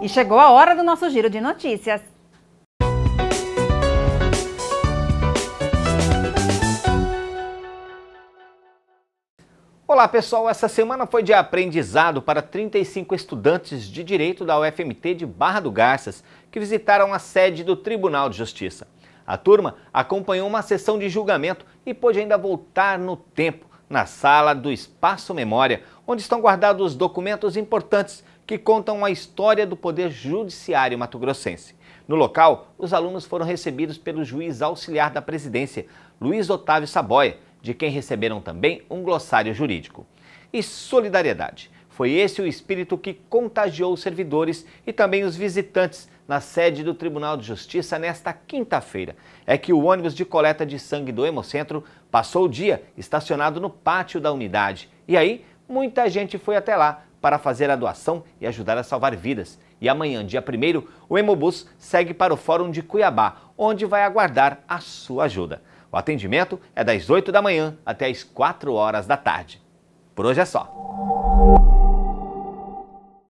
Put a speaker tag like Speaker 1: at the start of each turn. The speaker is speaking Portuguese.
Speaker 1: E chegou a hora do nosso giro de notícias. Olá pessoal, essa semana foi de aprendizado para 35 estudantes de direito da UFMT de Barra do Garças que visitaram a sede do Tribunal de Justiça. A turma acompanhou uma sessão de julgamento e pôde ainda voltar no tempo na sala do Espaço Memória, onde estão guardados documentos importantes que contam a história do Poder Judiciário mato-grossense. No local, os alunos foram recebidos pelo juiz auxiliar da presidência, Luiz Otávio Saboia, de quem receberam também um glossário jurídico. E solidariedade. Foi esse o espírito que contagiou os servidores e também os visitantes na sede do Tribunal de Justiça nesta quinta-feira. É que o ônibus de coleta de sangue do Hemocentro passou o dia estacionado no pátio da unidade. E aí, muita gente foi até lá para fazer a doação e ajudar a salvar vidas. E amanhã, dia 1 o Hemobus segue para o Fórum de Cuiabá, onde vai aguardar a sua ajuda. O atendimento é das 8 da manhã até as 4 horas da tarde. Por hoje é só.